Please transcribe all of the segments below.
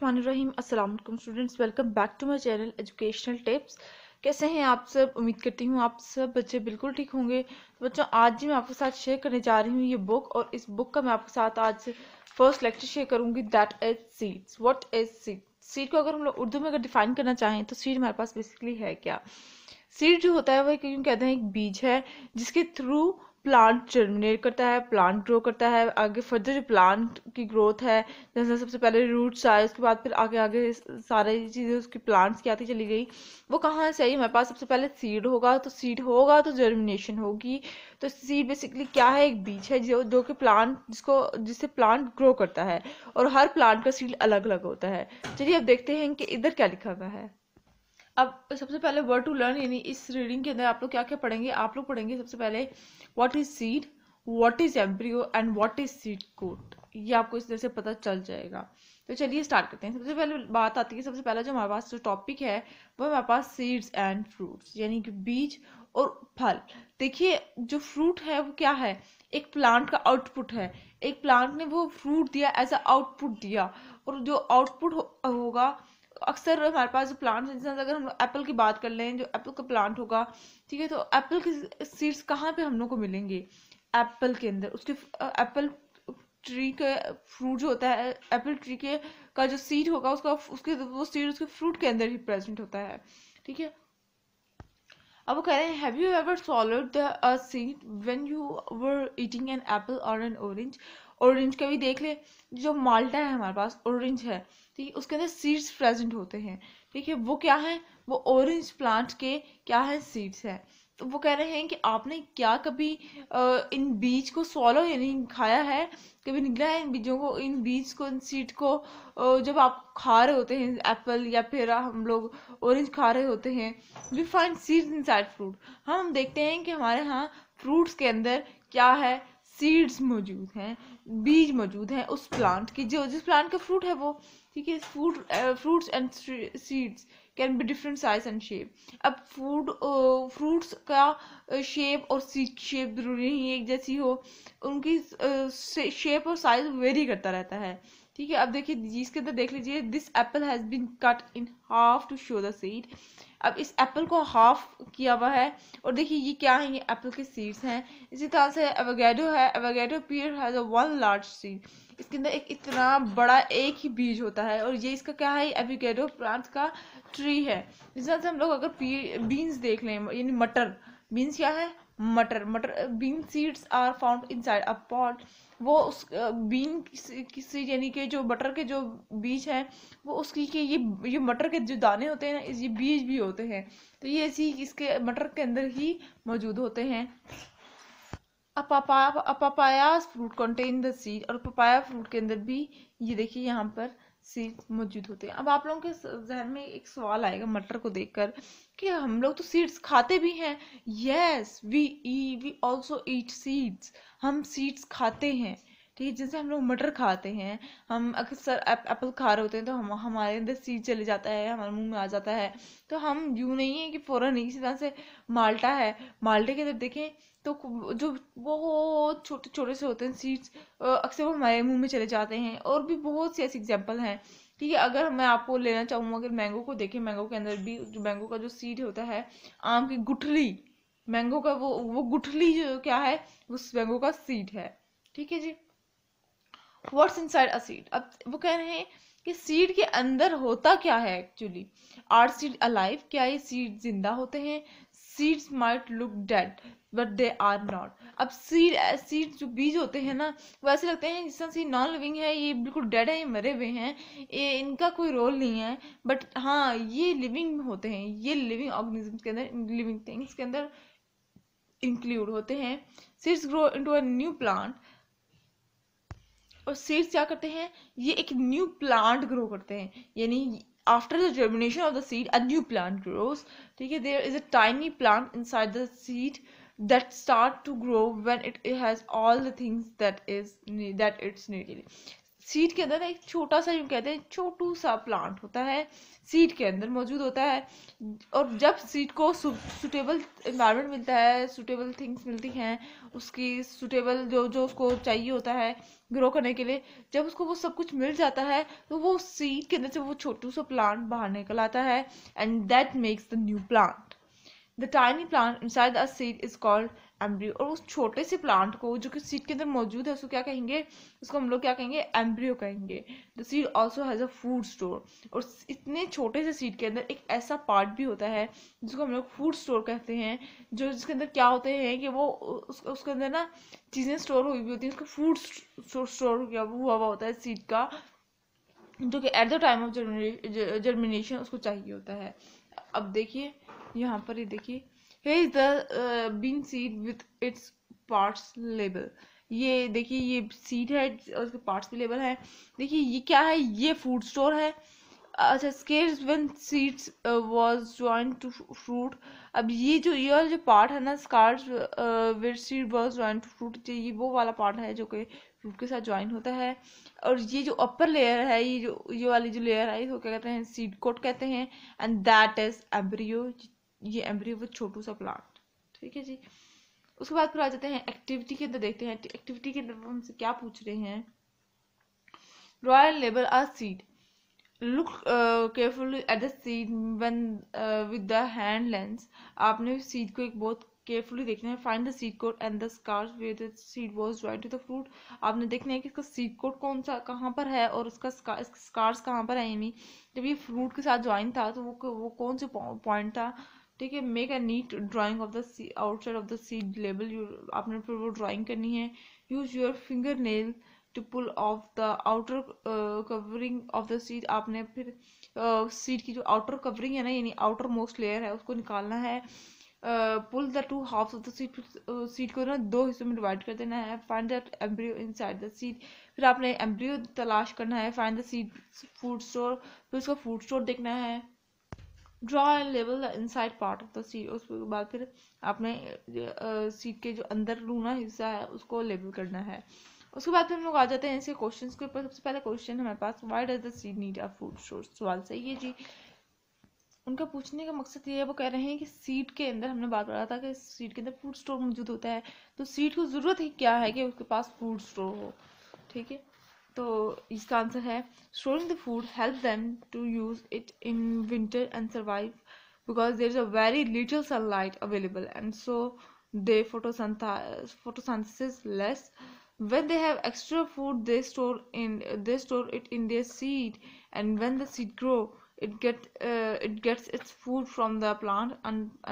अस्सलाम वालेकुम students welcome back to my channel educational tips कैसे हैं आप सब उम्मीद करती हूँ आप सब बच्चे बिल्कुल ठीक होंगे तो बच्चों आज मैं आपके साथ शेयर करने जा रही हूँ ये बुक और इस बुक का मैं आपके साथ आज फर्स्ट लेक्चर शेयर करूँगी that is seeds what is seed seed को अगर हम लोग उर्दू में अगर डिफाइन करना चाहें तो सीड हमारे पास बेसिकली है क्या सीड जो होता है वह क्यों कहते हैं एक बीज है जिसके थ्रू प्लांट जर्मिनेट करता है प्लांट ग्रो करता है आगे फर्दर जो प्लांट की ग्रोथ है जैसे सबसे पहले रूट्स आए उसके बाद फिर आगे आगे सारी चीज़ें उसकी प्लांट्स की आती चली गई वो कहाँ से आई हमारे पास सबसे पहले सीड होगा तो सीड होगा तो जर्मिनेशन होगी तो सीड बेसिकली क्या है एक बीज है जो जो कि प्लांट जिसको जिससे प्लांट ग्रो करता है और हर प्लांट का सीड अलग अलग होता है चलिए अब देखते हैं कि इधर क्या लिखा हुआ है अब सबसे पहले वर्ड टू लर्न यानी इस रीडिंग के अंदर आप लोग क्या क्या पढ़ेंगे आप लोग पढ़ेंगे सबसे पहले what is seed what is embryo and what is seed coat ये आपको इस तरह से पता चल जाएगा तो चलिए स्टार्ट करते हैं सबसे पहले बात आती है सबसे पहला जो हमारे पास जो टॉपिक है वो हमारे पास सीड्स एंड फ्रूट्स यानी कि बीज और फल देखिए जो फ्रूट है वो क्या है एक प्लांट का आउटपुट है एक प्लांट ने वो फ्रूट दिया एज अ आउटपुट दिया और जो आउटपुट हो, होगा अक्सर हमारे पास जो प्लांट्स हैं जैसे अगर हम एप्पल की बात कर लें जो एप्पल का प्लांट होगा ठीक है तो एप्पल के सीड्स कहाँ पे हम लोग को मिलेंगे एप्पल के अंदर उसके एप्पल ट्री के फ्रूट जो होता है एप्पल ट्री के का जो सीड होगा उसका उसके वो सीड उसके फ्रूट के अंदर ही प्रेजेंट होता है ठीक है अब वो कह रहे हैं have you ever swallowed the seed when you were eating an apple और एन ऑरेंज ऑरेंज का भी देख ले जो माल्टा है हमारे पास ऑरेंज है ठीक है उसके अंदर सीड्स प्रेजेंट होते हैं ठीक है वो क्या है वो ऑरेंज प्लांट के क्या है सीड्स है तो वो कह रहे हैं कि आपने क्या कभी इन बीज को सॉलो यानी खाया है कभी निकला है इन बीजों को इन बीज को इन सीड को जब आप खा रहे होते हैं एप्पल या फिर हम लोग ऑरेंज खा रहे होते हैं we find seeds inside fruit हम देखते हैं कि हमारे यहाँ फ्रूट्स के अंदर क्या है सीड्स मौजूद हैं बीज मौजूद हैं उस प्लांट की जो जिस प्लांट का फ्रूट है वो ठीक है fruit fruits and seeds can be different size and shape अब फूड फ्रूट्स का शेप और सीड शेप ज़रूरी नहीं एक जैसी हो उनकी शेप और साइज वेरी करता रहता है ठीक है अब देखिए इसके अंदर देख लीजिए this apple has been cut in half to show the seed अब इस एप्पल को हाफ किया हुआ है और देखिए ये क्या है ये एप्पल के सीड्स हैं इसी तरह से एवोगेडो है avocado pear has a one large seed इसके अंदर एक इतना बड़ा एक ही बीज होता है और ये इसका क्या है एवोगेडो प्लांट का ट्री है जिस तरह से हम लोग अगर बीन्स देख लें यानी मटर बीन्स क्या है मटर मटर bean seeds are found inside a pod वो उस बीन किसी यानी कि जो मटर के जो बीज हैं वो उसकी के ये ये मटर के जो दाने होते हैं ना ये बीज भी होते हैं तो ये इसी इसके मटर के अंदर ही मौजूद होते हैं a papaya fruit contain the seed और पपाया फ्रूट के अंदर भी ये देखिए यहाँ पर सीड मौजूद होते हैं अब आप लोगों के जहन में एक सवाल आएगा मटर को देखकर कि हम लोग तो सीड्स खाते भी हैं यस वी ई वी ऑल्सो ईट सीड्स हम सीड्स खाते हैं ठीक है जैसे हम लोग मटर खाते हैं हम अक्सर एप्पल खा रहे होते हैं तो हम हमारे अंदर सीड चले जाता है हमारे मुंह में आ जाता है तो हम यूँ नहीं है कि फ़ौरन इसी तरह से माल्टा है माल्टे के अंदर देखें तो जो बहुत छोटे छोटे से होते हैं सीड्स अक्सर वो हमारे मुंह में चले जाते हैं और भी बहुत से ऐसे एग्जाम्पल हैं ठीक है अगर मैं आपको लेना चाहूँगा अगर मैंगो को देखें मैंगो के अंदर भी जो मैंगो का जो सीड होता है आम की गुठली मैंगो का वो वो गुठली जो क्या है उस मैंगो का सीड है ठीक है जी what's inside a seed अब वो कह रहे हैं कि सीड के अंदर होता क्या है एक्चुअली आर सीड अलाइव क्या ये सीड जिंदा होते हैं seeds might look dead but they are not अब सीड सीड जो बीज होते हैं ना वो ऐसे लगते हैं जिस तरह से नॉन लिविंग है ये बिल्कुल डेड है ये मरे हुए हैं ये इनका कोई रोल नहीं है बट हाँ ये लिविंग होते हैं ये लिविंग ऑर्गेनिज्म के अंदर लिविंग थिंग्स के अंदर इंक्लूड होते हैं seeds grow into a new plant और सीड्स क्या करते हैं ये एक न्यू प्लांट ग्रो करते हैं यानी after the germination of the seed a new plant grows Okay, there is a tiny plant inside the seed that start to grow when it, it has all the things that is that it's needed seed के अंदर एक छोटा सा यूँ कहते हैं छोटू सा plant होता है सीड के अंदर मौजूद होता है और जब सीड को सुटेबल इन्वायरमेंट मिलता है सुटेबल थिंग्स मिलती हैं उसकी सुटेबल जो जो उसको चाहिए होता है ग्रो करने के लिए जब उसको वो सब कुछ मिल जाता है तो वो सीड के अंदर से वो छोटू सा प्लांट बाहर निकल आता है and that makes the new plant the tiny plant inside the seed is called embryo और उस छोटे से प्लांट को जो कि सीड के अंदर मौजूद है उसको क्या कहेंगे उसको हम लोग क्या कहेंगे एम्ब्रियो कहेंगे the seed also has a food store और इतने छोटे से सीड के अंदर एक ऐसा पार्ट भी होता है जिसको हम लोग फूड स्टोर कहते हैं जो जिसके अंदर क्या होते हैं कि वो उस, उसके अंदर ना चीज़ें स्टोर हुई हुई होती हैं उसका फूड स्टोर हुआ हुआ होता है सीड का जो कि at the time of germination उसको चाहिए होता है अब देखिए यहाँ पर ही देखिए here is the bean seed with its parts label ये देखिए ये सीड है और उसके पार्ट्स भी लेबल है देखिए ये क्या है ये फूड स्टोर है अच्छा scars one seeds was join to fruit अब ये जो ये वाला जो पार्ट है ना scars with seed was join to fruit ये वो वाला पार्ट है जो कि फ्रूट के साथ ज्वाइन होता है और ये जो अपर लेयर है ये जो ये वाली जो लेयर है इसको क्या कहते हैं सीड कोट कहते हैं एंड दैट इज एम्ब्रियो ये एम्ब्रियो वो छोटू सा प्लांट ठीक है जी उसके बाद फिर आ जाते हैं एक्टिविटी के अंदर देखते हैं एक्टिविटी के अंदर वो हमसे क्या पूछ रहे हैं royal labour a seed look careful at the seed one with the hand lens आपने सीड को एक बहुत केयरफुली देखना है find the seed code and the scars way the seed was joined to the fruit आपने देखना है कि इसका सीड कोड कौन सा कहाँ पर है और उसका स्कार्स कहाँ पर है यानी जब ये फ्रूट के साथ ज्वाइन था तो वो वो कौन से पॉइंट था ठीक है make a neat drawing of the outside of the seed label आपने फिर वो ड्राइंग करनी है use your finger nail to pull off the outer covering of the seed आपने फिर सीड uh, की जो आउटर कवरिंग है ना यानी आउटर मोस्ट लेयर है उसको निकालना है pull the two half of the seed seed को ना दो हिस्सों में डिवाइड कर देना है find the embryo inside the seed फिर आपने एम्ब्रियो तलाश करना है find the seed food store फिर उसका फूड स्टोर देखना है ड्रॉ ए लेवल inside part of the seed उसके बाद फिर आपने सीट के जो अंदर लूना हिस्सा है उसको लेबल करना है उसके बाद फिर हम लोग आ जाते हैं इसके क्वेश्चंस के ऊपर सबसे पहला क्वेश्चन हमारे पास why does the seed need a food source सवाल सही है जी उनका पूछने का मकसद ये है वो कह रहे हैं कि सीड के अंदर हमने बात करा था कि सीड के अंदर फूड स्टोर मौजूद होता है तो सीड को ज़रूरत ही क्या है कि उसके पास फूड स्टोर हो ठीक है तो इसका आंसर है storing the food help them to use it in winter and survive because there is a very little sunlight available and so they photosynth- photosynthesis less when they have extra food they store in they store it in their seed and when the seed grow it get uh, it gets its food from the plant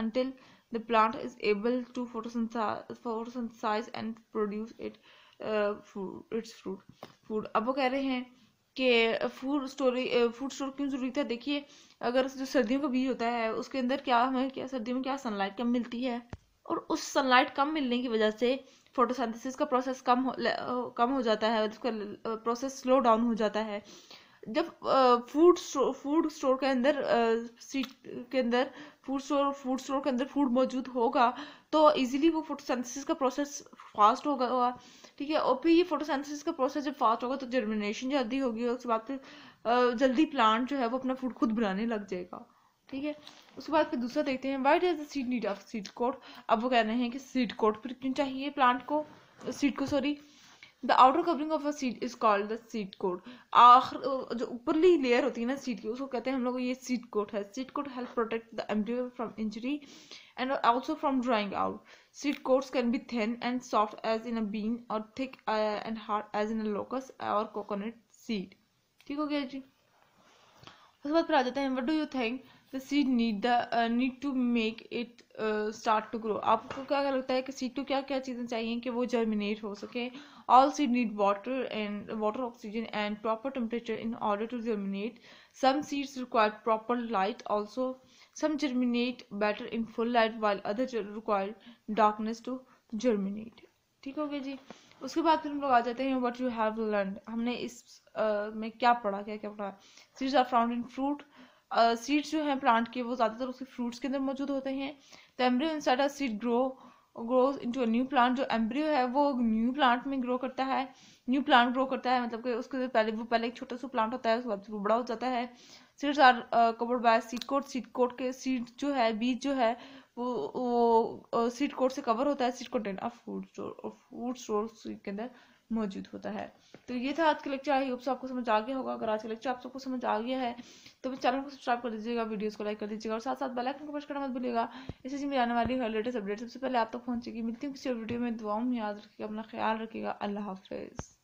until the plant is able to photosynthesize and produce it it's fruit food अब वो कह रहे हैं कि food story food store क्यों ज़रूरी था देखिए अगर जो सर्दियों का बीज होता है उसके अंदर क्या हमें क्या सर्दियों में क्या सनलाइट कम मिलती है और उस सनलाइट कम मिलने की वजह से फोटोसिंथेसिस का प्रोसेस कम हो कम हो जाता है मतलब उसका प्रोसेस स्लो डाउन हो जाता है जब फूड फूड स्टोर के अंदर सीट के अंदर फूड स्टोर फूड स्टोर के अंदर फूड मौजूद होगा तो इजीली वो फोटोसेंथेसिस का प्रोसेस फास्ट होगा ठीक है और फिर ये फोटोसेंथेसिस का प्रोसेस जब फास्ट होगा तो जर्मिनेशन जल्दी होगी उसके बाद फिर जल्दी प्लांट जो है वो अपना फूड खुद बनाने लग जाएगा ठीक है उसके बाद फिर दूसरा देखते हैं why does the seed need of seed coat अब वो कह रहे हैं कि सीड कोट फिर क्यों चाहिए प्लांट को सीड को sorry the outer covering of a seed is called the seed coat आखिर जो ऊपरली लेयर होती है ना सीट की उसको कहते हैं हम लोग ये सीट कोट है seed coat help protect the embryo from injury and also from drying out seed coats can be thin and soft as in a bean और thick and hard as in a locus और coconut seed ठीक हो गया जी उसके बाद फिर आ जाते हैं what do you think the seed need the need to make it start to grow आपको क्या क्या लगता है कि सीड को क्या क्या चीज़ें चाहिए कि वो जर्मिनेट हो सके Also, you need water and water oxygen and proper temperature in order to germinate. Some seeds require proper light. Also, some germinate better in full light while other require darkness to germinate. ठीक हो गया जी उसके बाद फिर हम लोग आ जाते हैं वट यू हैव लर्न हमने इस uh, में क्या पढ़ा क्या क्या पढ़ा seeds are found in fruit seeds जो हैं प्लांट के वो ज़्यादातर उसके फ्रूट्स के अंदर मौजूद होते हैं the embryo inside seed grow grows into new plant जो एम्ब्रियो है वो न्यू प्लांट में ग्रो करता है न्यू प्लांट ग्रो करता है मतलब कि उसके पहले वो पहले एक छोटा सा प्लांट होता है उसके बाद वो बड़ा हो जाता है seeds are covered by seed coat seed coat के सीड जो है बीज जो है वो सीट कोर्ट से कवर होता है seed content of food store और फूड स्टोर के अंदर मौजूद होता है तो ये था आज का लेक्चर आई होप आपको समझ आ गया होगा अगर आज का लेक्चर आप सबको समझ आ गया है तो मेरे चैनल को सब्सक्राइब कर दीजिएगा वीडियोस को लाइक कर दीजिएगा और साथ साथ बेल आइकन को प्रेस करना मत भूलिएगा इसी चीज में आने वाली हर लेटेस्ट अपडेट सबसे पहले आप तक तो पहुंचेगी मिलती हूँ किसी वीडियो में दुआओं में याद रखिएगा अपना ख्याल रखिएगा अल्लाह हाफिज़